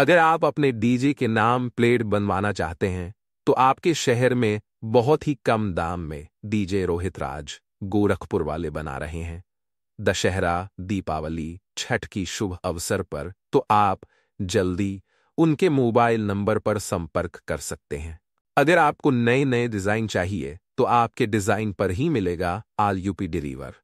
अगर आप अपने डीजे के नाम प्लेट बनवाना चाहते हैं तो आपके शहर में बहुत ही कम दाम में डीजे रोहित राज गोरखपुर वाले बना रहे हैं दशहरा दीपावली छठ की शुभ अवसर पर तो आप जल्दी उनके मोबाइल नंबर पर संपर्क कर सकते हैं अगर आपको नए नए डिज़ाइन चाहिए तो आपके डिज़ाइन पर ही मिलेगा आल यूपी डिलीवर